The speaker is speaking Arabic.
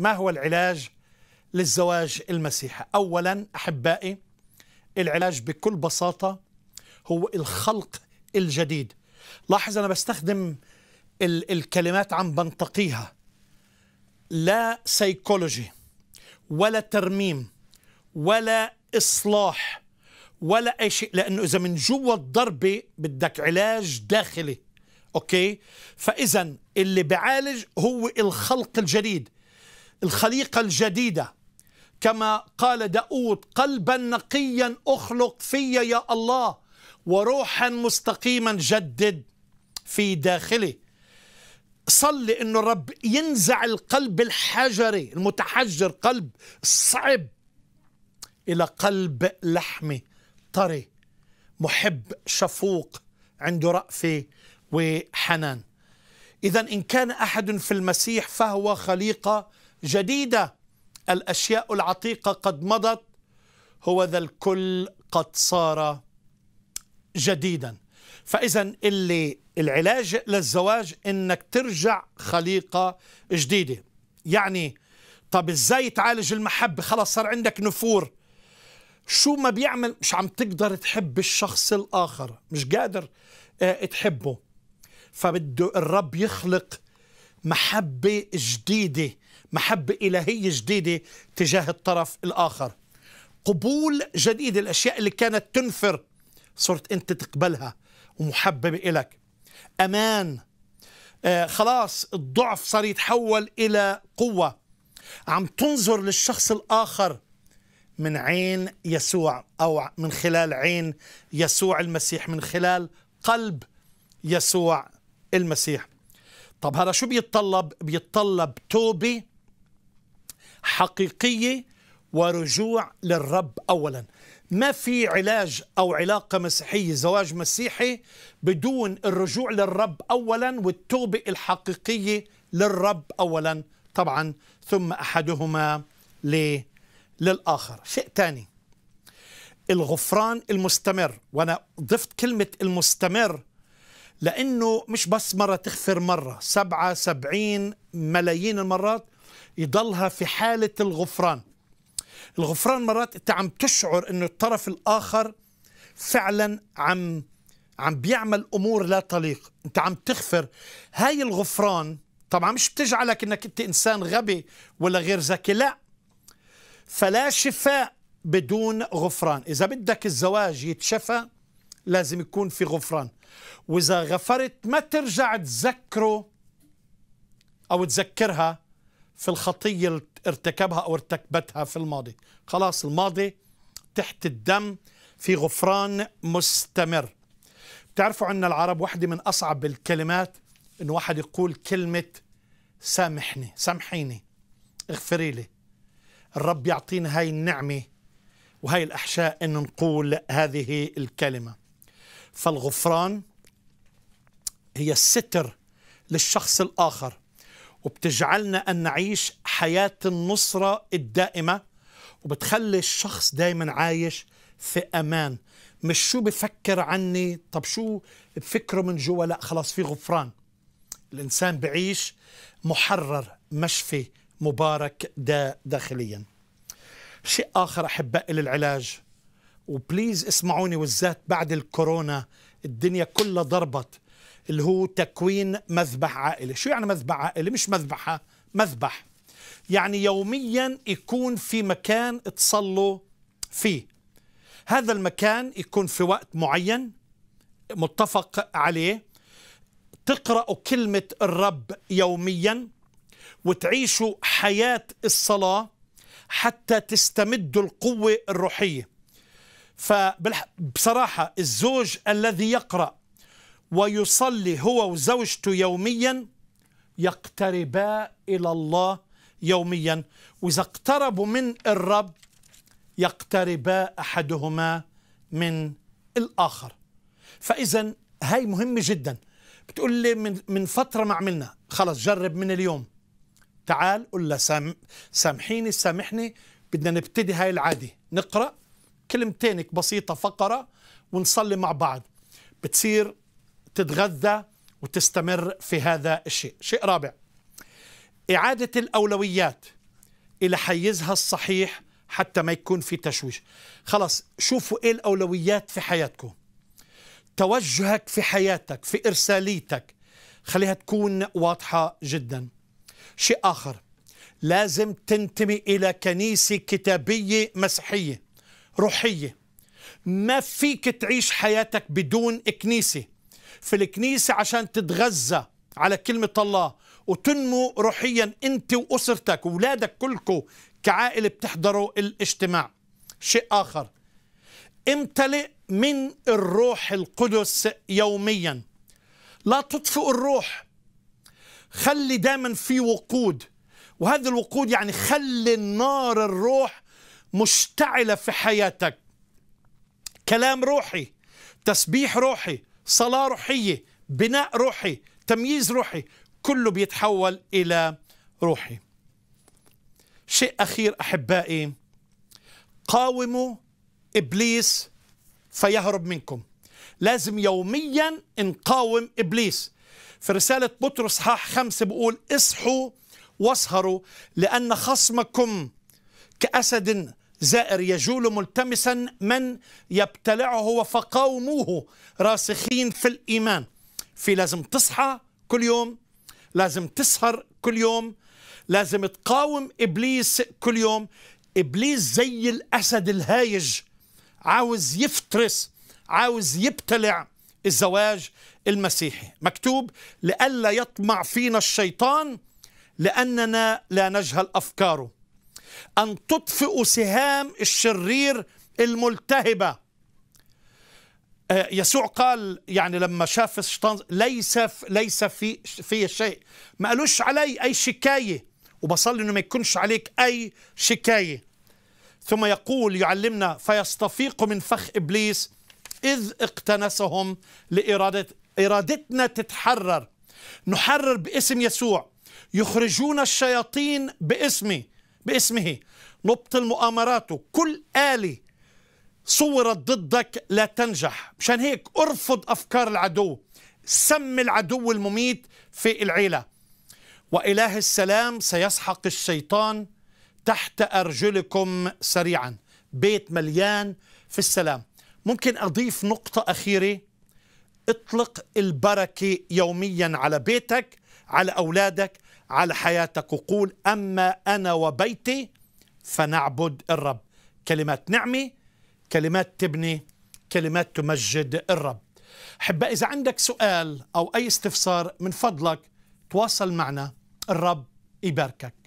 ما هو العلاج للزواج المسيحي اولا احبائي العلاج بكل بساطه هو الخلق الجديد لاحظ انا بستخدم ال الكلمات عم بنتقيها لا سيكولوجي ولا ترميم ولا اصلاح ولا اي شيء لانه اذا من جوا الضربه بدك علاج داخلي اوكي فاذا اللي بعالج هو الخلق الجديد الخليقة الجديدة كما قال داود قلبا نقيا أخلق في يا الله وروحا مستقيما جدد في داخلي صلي انه الرب ينزع القلب الحجري المتحجر قلب صعب الى قلب لحمي طري محب شفوق عنده رأفة وحنان إذا إن كان أحد في المسيح فهو خليقة جديدة الأشياء العتيقة قد مضت هو ذا الكل قد صار جديدا فإذا اللي العلاج للزواج إنك ترجع خليقة جديدة يعني طب إزاي تعالج المحبة خلاص صار عندك نفور شو ما بيعمل مش عم تقدر تحب الشخص الآخر مش قادر اه تحبه فبده الرب يخلق محبة جديدة محبة إلهية جديدة تجاه الطرف الآخر قبول جديد الأشياء اللي كانت تنفر صرت أنت تقبلها ومحببة إلك أمان آه خلاص الضعف صار يتحول إلى قوة عم تنظر للشخص الآخر من عين يسوع أو من خلال عين يسوع المسيح من خلال قلب يسوع المسيح طب هذا شو بيتطلب؟ بيتطلب توبة حقيقية ورجوع للرب أولا ما في علاج أو علاقة مسيحية زواج مسيحي بدون الرجوع للرب أولا والتوبة الحقيقية للرب أولا طبعا ثم أحدهما للآخر شيء ثاني الغفران المستمر وأنا ضفت كلمة المستمر لأنه مش بس مرة تغفر مرة سبعة سبعين ملايين المرات يضلها في حالة الغفران الغفران مرات أنت عم تشعر أنه الطرف الآخر فعلا عم عم بيعمل أمور لا تليق أنت عم تغفر هاي الغفران طبعا مش بتجعلك أنك أنت إنسان غبي ولا غير ذكي لا فلا شفاء بدون غفران إذا بدك الزواج يتشفى لازم يكون في غفران وإذا غفرت ما ترجع تذكره أو تذكرها في الخطية اللي ارتكبها أو ارتكبتها في الماضي خلاص الماضي تحت الدم في غفران مستمر بتعرفوا أن العرب واحدة من أصعب الكلمات أن واحد يقول كلمة سامحني سامحيني اغفري لي الرب يعطينا هاي النعمة وهي الأحشاء أن نقول هذه الكلمة فالغفران هي الستر للشخص الآخر وبتجعلنا أن نعيش حياة النصرة الدائمة وبتخلي الشخص دايما عايش في أمان مش شو بفكر عني طب شو بفكره من جوا لا خلاص في غفران الإنسان بعيش محرر مشفي مبارك دا داخليا شيء آخر أحبائي للعلاج وبليز اسمعوني والذات بعد الكورونا الدنيا كلها ضربت اللي هو تكوين مذبح عائلي شو يعني مذبح عائلي مش مذبحة مذبح يعني يوميا يكون في مكان تصلوا فيه هذا المكان يكون في وقت معين متفق عليه تقرأوا كلمة الرب يوميا وتعيشوا حياة الصلاة حتى تستمدوا القوة الروحية فبصراحة الزوج الذي يقرأ ويصلي هو وزوجته يوميا يقتربا إلى الله يوميا وإذا اقتربوا من الرب يقتربا أحدهما من الآخر فإذا هاي مهمة جدا بتقول لي من, من فترة ما عملنا خلص جرب من اليوم تعال قل له سام سامحيني سامحني بدنا نبتدي هاي العادة نقرأ كلمتينك بسيطة فقرة ونصلي مع بعض بتصير تتغذى وتستمر في هذا الشيء شيء رابع إعادة الأولويات إلى حيزها الصحيح حتى ما يكون في تشويش خلاص شوفوا إيه الأولويات في حياتكم توجهك في حياتك في إرساليتك خليها تكون واضحة جدا شيء آخر لازم تنتمي إلى كنيسة كتابية مسيحية روحية ما فيك تعيش حياتك بدون كنيسة في الكنيسة عشان تتغذى على كلمة الله وتنمو روحيا أنت وأسرتك وولادك كلكم كعائلة بتحضروا الاجتماع شيء آخر امتلئ من الروح القدس يوميا لا تطفئ الروح خلي دايما في وقود وهذا الوقود يعني خلي النار الروح مشتعلة في حياتك كلام روحي تسبيح روحي صلاة روحية بناء روحي تمييز روحي كله بيتحول إلى روحي شيء أخير أحبائي قاوموا إبليس فيهرب منكم لازم يوميا نقاوم إبليس في رسالة بطرس حاح خمسة بقول اصحوا واسهروا لأن خصمكم كأسد زائر يجول ملتمسا من يبتلعه فقومه راسخين في الإيمان في لازم تصحى كل يوم لازم تسهر كل يوم لازم تقاوم إبليس كل يوم إبليس زي الأسد الهايج عاوز يفترس عاوز يبتلع الزواج المسيحي مكتوب لئلا يطمع فينا الشيطان لأننا لا نجهل أفكاره أن تطفئ سهام الشرير الملتهبة آه، يسوع قال يعني لما شاف الشيطان ليس ليس في في شيء ما قالوش علي اي شكايه وبصلي انه ما يكونش عليك اي شكايه ثم يقول يعلمنا فيستفيق من فخ ابليس اذ اقتنسهم لاراده ارادتنا تتحرر نحرر باسم يسوع يخرجون الشياطين باسمي باسمه نبطل مؤامراته كل آلة صورت ضدك لا تنجح مشان هيك ارفض أفكار العدو سم العدو المميت في العيلة وإله السلام سيسحق الشيطان تحت أرجلكم سريعا بيت مليان في السلام ممكن أضيف نقطة أخيرة اطلق البركة يوميا على بيتك على أولادك على حياتك وقول أما أنا وبيتي فنعبد الرب كلمات نعمة كلمات تبني كلمات تمجد الرب حبا إذا عندك سؤال أو أي استفسار من فضلك تواصل معنا الرب يباركك